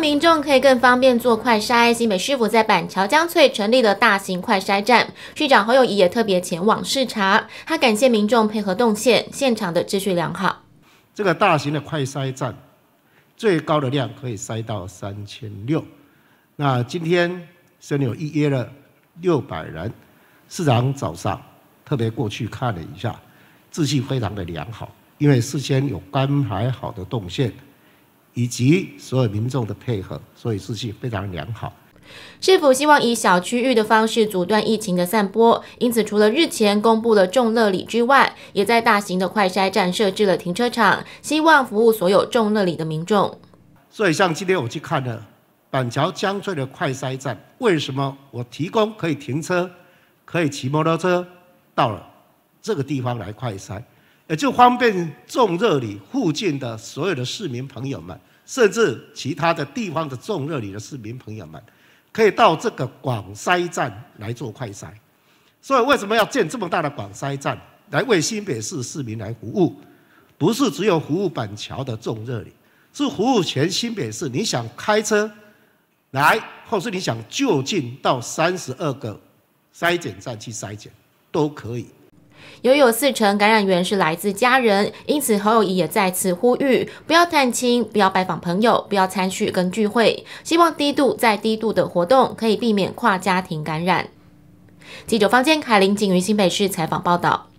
民众可以更方便做快筛，新北市府在板桥江翠成立了大型快筛站，市长侯友谊也特别前往视察。他感谢民众配合动线，现场的秩序良好。这个大型的快筛站最高的量可以筛到三千六，那今天虽然有预约了六百人，市长早上特别过去看了一下，秩序非常的良好，因为事先有安排好的动线。以及所有民众的配合，所以秩序非常良好。是否希望以小区域的方式阻断疫情的散播？因此，除了日前公布了众乐里之外，也在大型的快筛站设置了停车场，希望服务所有众乐里的民众。所以，像今天我去看了板桥江翠的快筛站，为什么我提供可以停车、可以骑摩托车到了这个地方来快筛？也就方便重热里附近的所有的市民朋友们，甚至其他的地方的重热里的市民朋友们，可以到这个广筛站来做快筛。所以为什么要建这么大的广筛站来为新北市市民来服务？不是只有服务板桥的重热里，是服务全新北市。你想开车来，或是你想就近到三十二个筛检站去筛检，都可以。有有四成感染源是来自家人，因此侯友谊也再次呼吁：不要探亲，不要拜访朋友，不要参叙跟聚会。希望低度在低度的活动，可以避免跨家庭感染。记者房间，凯林仅于新北市采访报道。